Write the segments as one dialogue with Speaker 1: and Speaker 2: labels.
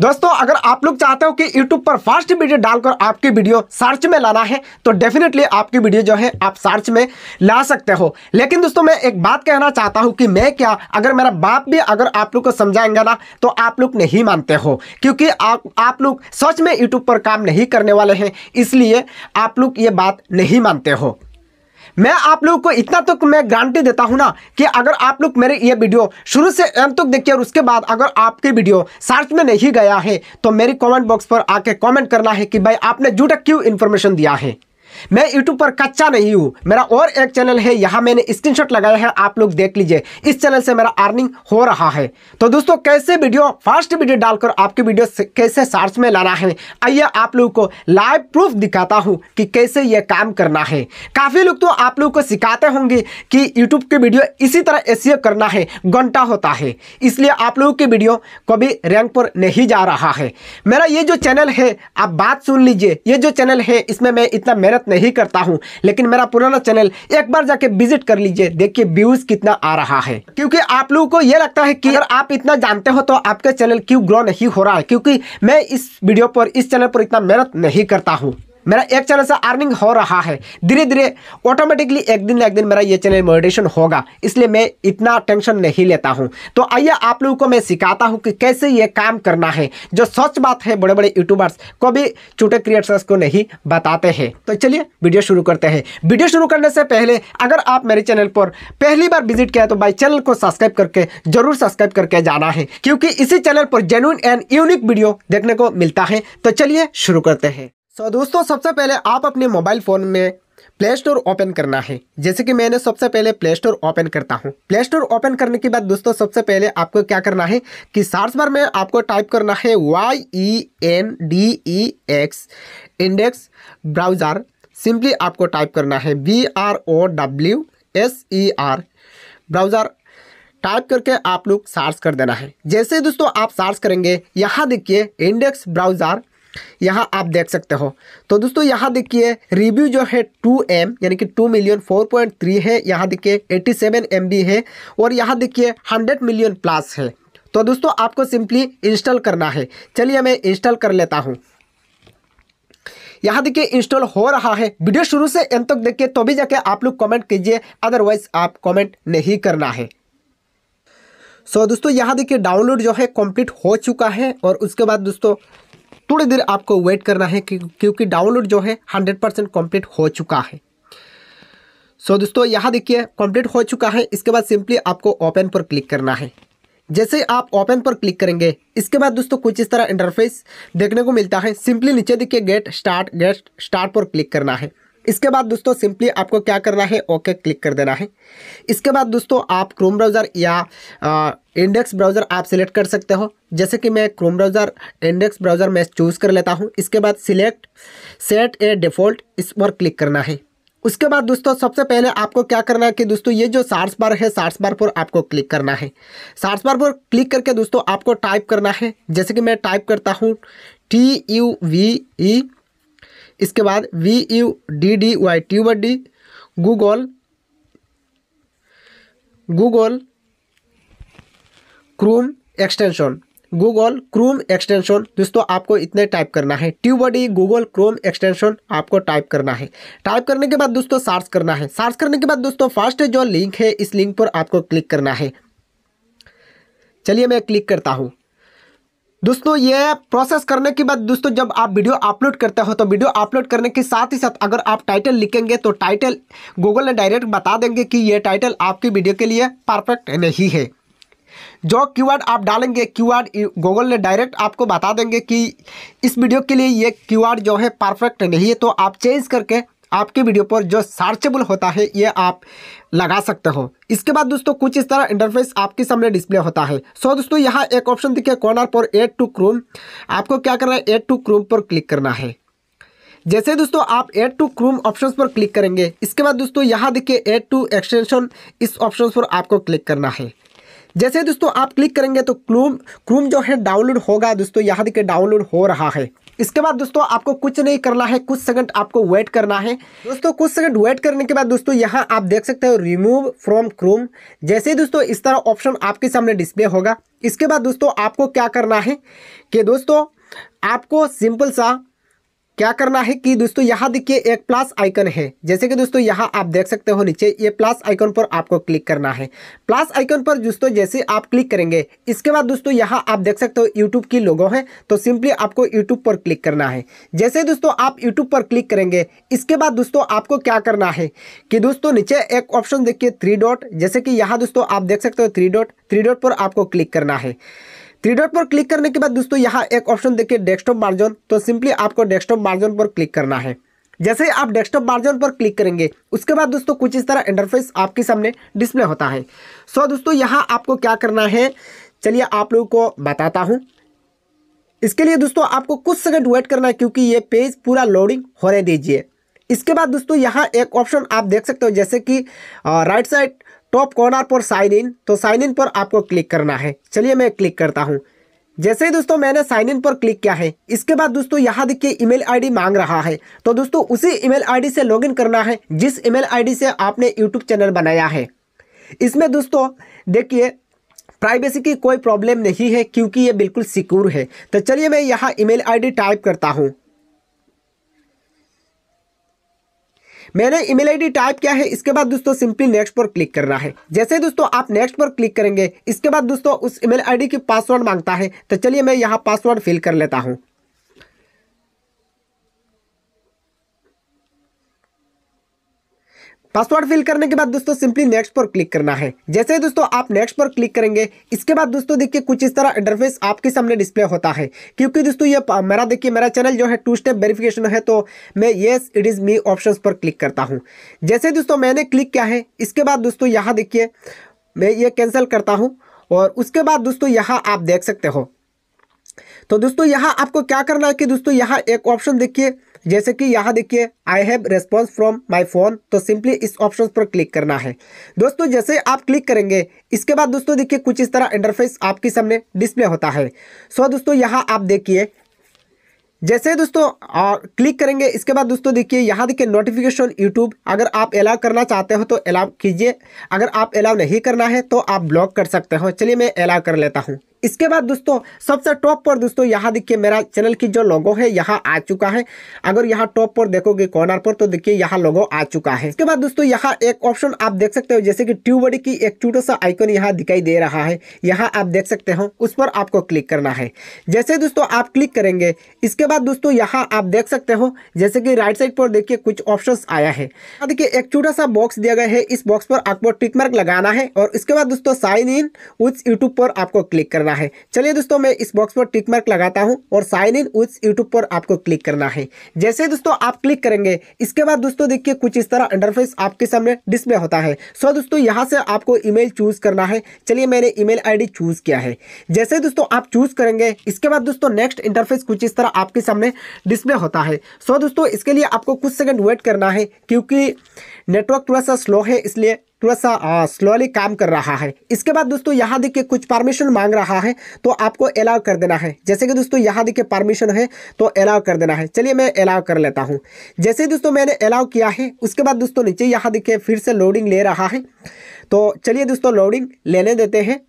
Speaker 1: दोस्तों अगर आप लोग चाहते हो कि YouTube पर फास्ट वीडियो डालकर आपकी वीडियो सर्च में लाना है तो डेफिनेटली आपकी वीडियो जो है आप सर्च में ला सकते हो लेकिन दोस्तों मैं एक बात कहना चाहता हूं कि मैं क्या अगर मेरा बाप भी अगर आप लोग को समझाएंगे ना तो आप लोग नहीं मानते हो क्योंकि आप आप लोग सच में यूट्यूब पर काम नहीं करने वाले हैं इसलिए आप लोग ये बात नहीं मानते हो मैं आप लोगों को इतना तो मैं गारंटी देता हूं ना कि अगर आप लोग मेरे ये वीडियो शुरू से अंत तक देखिए और उसके बाद अगर आपकी वीडियो सर्च में नहीं गया है तो मेरी कमेंट बॉक्स पर आके कमेंट करना है कि भाई आपने झूठा क्यों इन्फॉर्मेशन दिया है मैं यूट्यूब पर कच्चा नहीं हूँ मेरा और एक चैनल है यहाँ मैंने स्क्रीनशॉट लगाया है आप लोग देख लीजिए इस चैनल से मेरा अर्निंग हो रहा है तो दोस्तों कैसे वीडियो फास्ट वीडियो डालकर आपकी वीडियो कैसे सर्च में लाना है आइए आप लोगों को लाइव प्रूफ दिखाता हूँ कि कैसे यह काम करना है काफ़ी लोग तो आप लोग को सिखाते होंगे कि यूट्यूब की वीडियो इसी तरह एसीओ करना है घंटा होता है इसलिए आप लोगों की वीडियो कभी रैंक पर नहीं जा रहा है मेरा ये जो चैनल है आप बात सुन लीजिए ये जो चैनल है इसमें मैं इतना मेहनत नहीं करता हूँ लेकिन मेरा पुराना चैनल एक बार जाके विजिट कर लीजिए देखिए व्यूज कितना आ रहा है क्योंकि आप लोगों को ये लगता है कि अगर आप इतना जानते हो तो आपके चैनल क्यों ग्रो नहीं हो रहा है क्योंकि मैं इस वीडियो पर इस चैनल पर इतना मेहनत नहीं करता हूँ मेरा एक चैनल से अर्निंग हो रहा है धीरे धीरे ऑटोमेटिकली एक दिन एक दिन मेरा ये चैनल मोडिटेशन होगा इसलिए मैं इतना टेंशन नहीं लेता हूँ तो आइए आप लोगों को मैं सिखाता हूँ कि कैसे ये काम करना है जो सच बात है बड़े बड़े यूट्यूबर्स को भी छोटे क्रिएटर्स को नहीं बताते हैं तो चलिए वीडियो शुरू करते हैं वीडियो शुरू करने से पहले अगर आप मेरे चैनल पर पहली बार विजिट किया तो भाई चैनल को सब्सक्राइब करके जरूर सब्सक्राइब करके जाना है क्योंकि इसी चैनल पर जेन्यून एंड यूनिक वीडियो देखने को मिलता है तो चलिए शुरू करते हैं सो so, दोस्तों सबसे पहले आप अपने मोबाइल फ़ोन में प्ले स्टोर ओपन करना है जैसे कि मैंने सबसे पहले प्ले स्टोर ओपन करता हूँ प्ले स्टोर ओपन करने के बाद दोस्तों सबसे पहले आपको क्या करना है कि सार्च बार में आपको टाइप करना है Y E N D E X index browser simply आपको टाइप करना है B R O W S E R browser type करके आप लोग सार्च कर देना है जैसे दोस्तों आप सार्च करेंगे यहाँ देखिए इंडेक्स ब्राउज़र यहाँ आप देख सकते हो तो दोस्तों यहाँ देखिए रिव्यू जो है टू एम यानी कि two million four point three है यहाँ देखिए एट्टी सेवन एम बी है और यहाँ देखिए हंड्रेड मिलियन प्लस है तो दोस्तों आपको सिंपली इंस्टॉल करना है चलिए मैं इंस्टॉल कर लेता हूँ यहाँ देखिए इंस्टॉल हो रहा है वीडियो शुरू से एंड तक देखिए तो भी जाके आप लोग कॉमेंट कीजिए अदरवाइज आप कॉमेंट नहीं करना है सो so, दोस्तों यहाँ देखिए डाउनलोड जो है कंप्लीट हो चुका है और उसके बाद दोस्तों थोड़ी देर आपको वेट करना है क्योंकि डाउनलोड जो है हंड्रेड परसेंट कम्प्लीट हो चुका है सो so, दोस्तों यहाँ देखिए कंप्लीट हो चुका है इसके बाद सिंपली आपको ओपन पर क्लिक करना है जैसे आप ओपन पर क्लिक करेंगे इसके बाद दोस्तों कुछ इस तरह इंटरफेस देखने को मिलता है सिंपली नीचे देखिए गेट स्टार्ट गेट स्टार्ट पर क्लिक करना है इसके बाद दोस्तों सिंपली आपको क्या करना है ओके क्लिक कर देना है इसके बाद दोस्तों आप क्रोम ब्राउज़र या आ, इंडेक्स ब्राउज़र आप सिलेक्ट कर सकते हो जैसे कि मैं क्रोम ब्राउज़र इंडेक्स ब्राउज़र मैं चूज़ कर लेता हूँ इसके बाद सिलेक्ट सेट ए डिफ़ॉल्ट इस पर क्लिक करना है उसके बाद दोस्तों सबसे पहले आपको क्या करना है कि दोस्तों ये जो सार्स बार है सार्स बार पर आपको क्लिक करना है सार्स बार पर क्लिक करके दोस्तों आपको टाइप करना है जैसे कि मैं टाइप करता हूँ टी यू वी ई इसके बाद V U D D Y tuber D Google Google Chrome extension Google Chrome extension दोस्तों आपको इतने टाइप करना है ट्यूबडी गूगल क्रोम एक्सटेंशन आपको टाइप करना है टाइप करने के बाद दोस्तों सर्च करना है सर्च करने के बाद दोस्तों फर्स्ट जो लिंक है इस लिंक पर आपको क्लिक करना है चलिए मैं क्लिक करता हूँ दोस्तों ये प्रोसेस करने के बाद दोस्तों जब आप वीडियो अपलोड करते हो तो वीडियो अपलोड करने के साथ ही साथ अगर आप टाइटल लिखेंगे तो टाइटल गूगल ने डायरेक्ट बता देंगे कि ये टाइटल आपकी वीडियो के लिए परफेक्ट नहीं है जो कीवर्ड आप डालेंगे कीवर्ड गूगल ने डायरेक्ट आपको बता देंगे कि इस वीडियो के लिए ये कीवर्ड जो है परफेक्ट नहीं है तो आप चेंज करके आपके वीडियो पर जो सर्चेबल होता है ये आप लगा सकते हो इसके बाद दोस्तों कुछ इस तरह इंटरफेस आपके सामने डिस्प्ले होता है सो दोस्तों यहाँ एक ऑप्शन दिखे कॉर्नर पर एड टू क्रोम आपको क्या करना है एड टू क्रोम पर क्लिक करना है जैसे दोस्तों आप एड टू क्रोम ऑप्शंस पर क्लिक करेंगे इसके बाद दोस्तों यहाँ देखिए एड टू एक्सटेंशन इस ऑप्शंस पर आपको क्लिक करना है जैसे दोस्तों आप क्लिक करेंगे तो क्रूम क्रूम जो है डाउनलोड होगा दोस्तों यहाँ देखिए डाउनलोड हो रहा है इसके बाद दोस्तों आपको कुछ नहीं करना है कुछ सेकंड आपको वेट करना है दोस्तों कुछ सेकंड वेट करने के बाद दोस्तों यहाँ आप देख सकते हो रिमूव फ्रॉम क्रोम जैसे ही दोस्तों इस तरह ऑप्शन आपके सामने डिस्प्ले होगा इसके बाद दोस्तों आपको क्या करना है कि दोस्तों आपको सिंपल सा क्या करना है कि दोस्तों यहाँ देखिए एक प्लस आइकन है जैसे कि दोस्तों यहाँ आप देख सकते हो नीचे ये प्लस आइकन पर आपको क्लिक करना है प्लस आइकन पर दोस्तों जैसे आप क्लिक करेंगे इसके बाद दोस्तों यहाँ आप देख सकते हो यूट्यूब की लोगो है तो सिंपली आपको यूट्यूब पर क्लिक करना है जैसे दोस्तों आप यूट्यूब पर क्लिक करेंगे इसके बाद दोस्तों आपको क्या करना है कि दोस्तों नीचे एक ऑप्शन देखिए थ्री डॉट जैसे कि यहाँ दोस्तों आप देख सकते हो थ्री डॉट थ्री डॉट पर आपको क्लिक करना है थ्री डॉट पर क्लिक करने के बाद दोस्तों यहाँ एक ऑप्शन देखिए डेस्कटॉप मार्जन तो सिंपली आपको डेस्कटॉप मार्जन पर क्लिक करना है जैसे ही आप डेस्कटॉप मार्जिन पर क्लिक करेंगे उसके बाद दोस्तों कुछ इस तरह इंटरफेस आपके सामने डिस्प्ले होता है सो दोस्तों यहाँ आपको क्या करना है चलिए आप लोगों को बताता हूँ इसके लिए दोस्तों आपको कुछ सेकंड वेट करना है क्योंकि ये पेज पूरा लोडिंग होने दीजिए इसके बाद दोस्तों यहाँ एक ऑप्शन आप देख सकते हो जैसे कि राइट साइड टॉप तो कॉर्नर पर साइन इन तो साइन इन पर आपको क्लिक करना है चलिए मैं क्लिक करता हूँ जैसे ही दोस्तों मैंने साइन इन पर क्लिक किया है इसके बाद दोस्तों यहाँ देखिए ईमेल आईडी मांग रहा है तो दोस्तों उसी ईमेल आईडी से लॉगिन करना है जिस ईमेल आईडी से आपने यूट्यूब चैनल बनाया है इसमें दोस्तों देखिए प्राइवेसी की कोई प्रॉब्लम नहीं है क्योंकि ये बिल्कुल सिक्योर है तो चलिए मैं यहाँ ईमेल आईडी टाइप करता हूँ मैंने ईमेल आईडी टाइप किया है इसके बाद दोस्तों सिंपली नेक्स्ट पर क्लिक करना है जैसे दोस्तों आप नेक्स्ट पर क्लिक करेंगे इसके बाद दोस्तों उस ईमेल आईडी की पासवर्ड मांगता है तो चलिए मैं यहाँ पासवर्ड फिल कर लेता हूँ पासवर्ड फिल करने के बाद दोस्तों सिंपली नेक्स्ट पर क्लिक करना है जैसे ही दोस्तों आप नेक्स्ट पर क्लिक करेंगे इसके बाद दोस्तों देखिए कुछ इस तरह इंटरफेस आपके सामने डिस्प्ले होता है क्योंकि दोस्तों ये मेरा देखिए मेरा चैनल जो है टू स्टेप वेरिफिकेशन है तो मैं yes it is me option पर क्लिक करता हूँ जैसे दोस्तों मैंने क्लिक किया है इसके बाद दोस्तों यहाँ देखिए मैं ये कैंसिल करता हूँ और उसके बाद दोस्तों यहाँ आप देख सकते हो तो दोस्तों यहाँ आपको क्या करना है कि दोस्तों यहाँ एक ऑप्शन देखिए जैसे कि यहाँ देखिए I have response from my phone तो सिंपली इस ऑप्शन पर क्लिक करना है दोस्तों जैसे आप क्लिक करेंगे इसके बाद दोस्तों देखिए कुछ इस तरह इंटरफेस आपके सामने डिस्प्ले होता है सो so, दोस्तों यहाँ आप देखिए जैसे दोस्तों क्लिक करेंगे इसके बाद दोस्तों देखिए यहाँ देखिए नोटिफिकेशन यूट्यूब अगर आप अलाउ करना चाहते हो तो अलाउ कीजिए अगर आप अलाउ नहीं करना है तो आप ब्लॉक कर सकते हो चलिए मैं अलाउ कर लेता हूँ इसके बाद दोस्तों सबसे टॉप पर दोस्तों यहाँ देखिए मेरा चैनल की जो लोगो है यहाँ आ चुका है अगर यहाँ टॉप पर देखोगे कॉर्नर पर तो देखिए यहाँ लोगो आ चुका है इसके बाद दोस्तों यहाँ एक ऑप्शन आप देख सकते हो जैसे कि ट्यूबडी की एक छोटा सा आइकन यहाँ दिखाई दे रहा है यहाँ आप देख सकते हो उस पर आपको क्लिक करना है जैसे दोस्तों आप क्लिक करेंगे इसके बाद दोस्तों यहाँ आप देख सकते हो जैसे कि राइट साइड पर देखिए कुछ ऑप्शन आया है देखिए एक छोटा सा बॉक्स दिया गया है इस बॉक्स पर आपको टिकमार्क लगाना है और इसके बाद दोस्तों साइन इन उस यूट्यूब पर आपको क्लिक करना है चलिए दोस्तों मैं इस बॉक्स पर टिक मार्क लगाता हूँ और साइन इन उस यूट्यूब पर आपको क्लिक करना है जैसे दोस्तों आप क्लिक करेंगे इसके बाद दोस्तों देखिए कुछ इस तरह इंटरफेस आपके सामने डिस्प्ले होता है सो दोस्तों यहाँ से आपको ईमेल चूज करना है चलिए मैंने ईमेल आईडी चूज किया है जैसे दोस्तों आप चूज करेंगे इसके बाद दोस्तों नेक्स्ट इंटरफेस कुछ इस तरह आपके सामने डिस्प्ले होता है सो दोस्तों इसके लिए आपको कुछ सेकेंड वेट करना है क्योंकि नेटवर्क थोड़ा सा स्लो है इसलिए थोड़ा सा स्लोली काम कर रहा है इसके बाद दोस्तों यहाँ देखिए कुछ परमिशन मांग रहा है तो आपको अलाउ कर देना है जैसे कि दोस्तों यहाँ देखिए परमिशन है तो अलाउ कर देना है चलिए मैं अलाउ कर लेता हूँ जैसे ही दोस्तों मैंने अलाउ किया है उसके बाद दोस्तों नीचे यहाँ देखिए फिर से लोडिंग ले रहा है तो चलिए दोस्तों लोडिंग लेने देते हैं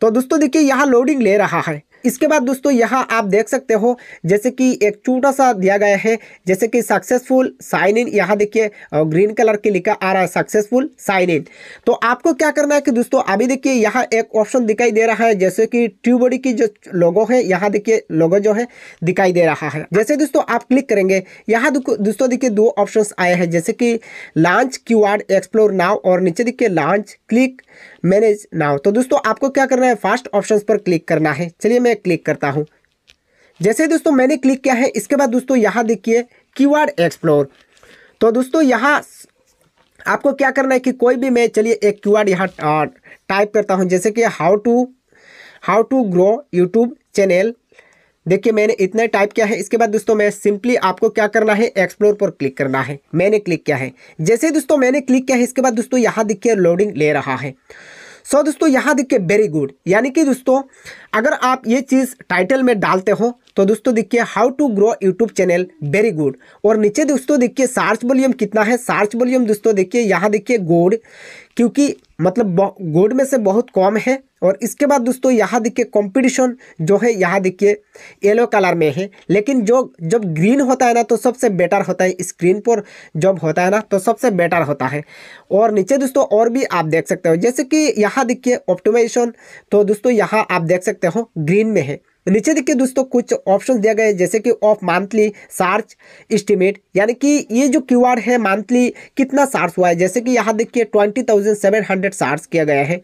Speaker 1: तो दोस्तों देखिए यहाँ लोडिंग ले रहा है इसके बाद दोस्तों यहाँ आप देख सकते हो जैसे कि एक छोटा सा दिया गया है जैसे कि सक्सेसफुल साइन इन यहाँ देखिए ग्रीन कलर के लिखा आ रहा है सक्सेसफुल साइन इन तो आपको क्या करना है कि दोस्तों अभी देखिए यहाँ एक ऑप्शन दिखाई दे रहा है जैसे कि ट्यूबडी की जो लोगो है यहाँ देखिए लोगो जो है दिखाई दे रहा है जैसे दोस्तों आप क्लिक करेंगे यहाँ दोस्तों देखिए दो ऑप्शन आए हैं जैसे कि लॉन्च क्यू एक्सप्लोर नाव और नीचे देखिए लॉन्च क्लिक मैनेज नाव तो दोस्तों आपको क्या करना है फास्ट ऑप्शन पर क्लिक करना है चलिए मैं क्लिक करता हूँ जैसे दोस्तों मैंने क्लिक किया है इसके बाद दोस्तों यहाँ देखिए कीवर्ड एक्सप्लोर तो दोस्तों यहाँ आपको क्या करना है कि कोई भी मैं चलिए एक क्यू आर यहाँ टाइप करता हूँ जैसे कि how to how to grow YouTube channel देखिए मैंने इतने टाइप किया है इसके बाद दोस्तों मैं सिंपली आपको क्या करना है एक्सप्लोर पर क्लिक करना है मैंने क्लिक किया है जैसे दोस्तों मैंने क्लिक किया है इसके बाद दोस्तों यहाँ देखिए लोडिंग ले रहा है सो दोस्तों यहाँ देखिए वेरी गुड यानी कि दोस्तों अगर आप ये चीज़ टाइटल में डालते हो तो दोस्तों देखिए how to grow YouTube channel very good और नीचे दोस्तों देखिए सार्च वॉल्यूम कितना है सार्च वॉल्यूम दोस्तों देखिए यहाँ देखिए गोड क्योंकि मतलब गोड में से बहुत कम है और इसके बाद दोस्तों यहाँ देखिए कंपटीशन जो है यहाँ देखिए येलो कलर में है लेकिन जो जब ग्रीन होता है ना तो सबसे बेटर होता है स्क्रीन पर जब होता है ना तो सबसे बेटर होता है और नीचे दोस्तों और भी आप देख सकते हो जैसे कि यहाँ देखिए ऑप्टिमाइजेशन तो दोस्तों यहाँ आप देख सकते हो ग्रीन में है नीचे देखिए दोस्तों कुछ ऑप्शन दिया गया है जैसे कि ऑफ मंथली सार्च एस्टिमेट यानी कि ये जो आर है मंथली कितना सार्च हुआ है जैसे कि यहाँ देखिए ट्वेंटी थाउजेंड सेवन हंड्रेड सार्च किया गया है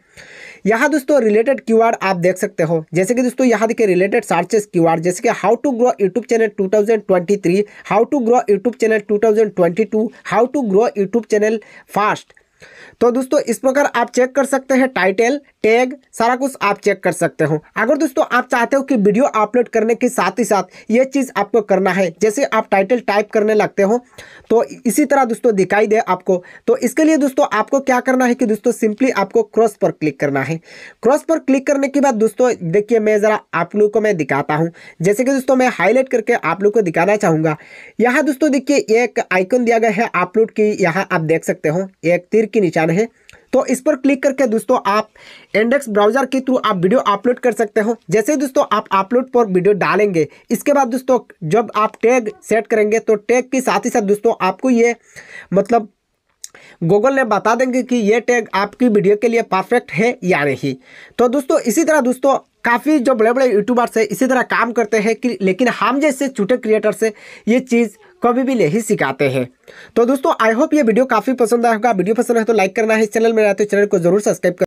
Speaker 1: यहाँ दोस्तों रिलेटेड क्यू आप देख सकते हो जैसे कि दोस्तों यहाँ देखिए रिलेटेड सर्चेस क्यू जैसे कि how to grow YouTube channel 2023 how to grow YouTube channel 2022 how to grow YouTube channel fast तो दोस्तों इस प्रकार आप चेक कर सकते हैं टाइटल टैग सारा कुछ आप चेक कर सकते हो अगर दोस्तों आप चाहते हो कि वीडियो अपलोड करने के साथ ही साथ ये चीज़ आपको करना है जैसे आप टाइटल टाइप करने लगते हो तो इसी तरह दोस्तों दिखाई दे आपको तो इसके लिए दोस्तों आपको क्या करना है कि दोस्तों सिंपली आपको क्रॉस पर क्लिक करना है क्रॉस पर क्लिक करने के बाद दोस्तों देखिए मैं ज़रा आप लोग को मैं दिखाता हूँ जैसे कि दोस्तों मैं हाईलाइट करके आप लोग को दिखाना चाहूँगा यहाँ दोस्तों देखिए एक आइकन दिया गया है अपलोड की यहाँ आप देख सकते हो एक तीर की निशान है तो इस पर क्लिक करके दोस्तों आप इंडेक्स ब्राउजर के थ्रू आप वीडियो अपलोड कर सकते हो जैसे दोस्तों आप अपलोड पर वीडियो डालेंगे इसके बाद दोस्तों जब आप टैग सेट करेंगे तो टैग के साथ ही साथ दोस्तों आपको ये मतलब गूगल ने बता देंगे कि ये टैग आपकी वीडियो के लिए परफेक्ट है या नहीं तो दोस्तों इसी तरह दोस्तों काफ़ी जो बड़े बड़े यूट्यूबर्स है इसी तरह काम करते हैं कि लेकिन हम जैसे छोटे क्रिएटर से ये चीज़ कभी भी नहीं सिखाते हैं तो दोस्तों आई होप ये वीडियो काफ़ी पसंद आएगा वीडियो पसंद है तो लाइक करना है इस चैनल में रहते तो चैनल को जरूर सब्सक्राइब